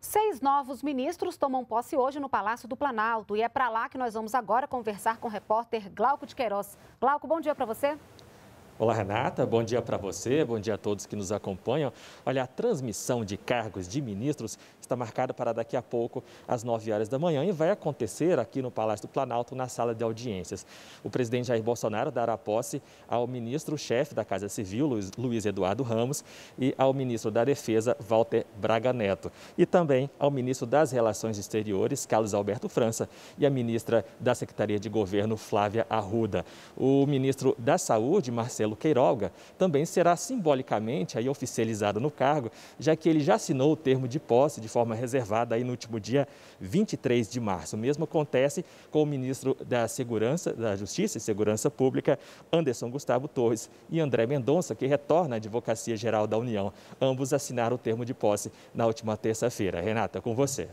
Seis novos ministros tomam posse hoje no Palácio do Planalto e é para lá que nós vamos agora conversar com o repórter Glauco de Queiroz. Glauco, bom dia para você. Olá, Renata. Bom dia para você, bom dia a todos que nos acompanham. Olha, a transmissão de cargos de ministros está marcada para daqui a pouco, às 9 horas da manhã, e vai acontecer aqui no Palácio do Planalto, na sala de audiências. O presidente Jair Bolsonaro dará posse ao ministro-chefe da Casa Civil, Luiz Eduardo Ramos, e ao ministro da Defesa, Walter Braga Neto, e também ao ministro das Relações Exteriores, Carlos Alberto França, e à ministra da Secretaria de Governo, Flávia Arruda. O ministro da Saúde, Marcelo Marcelo Queiroga também será simbolicamente aí oficializado no cargo, já que ele já assinou o termo de posse de forma reservada aí no último dia 23 de março. O mesmo acontece com o ministro da Segurança, da Justiça e Segurança Pública, Anderson Gustavo Torres e André Mendonça, que retorna à Advocacia Geral da União. Ambos assinaram o termo de posse na última terça-feira. Renata, com você.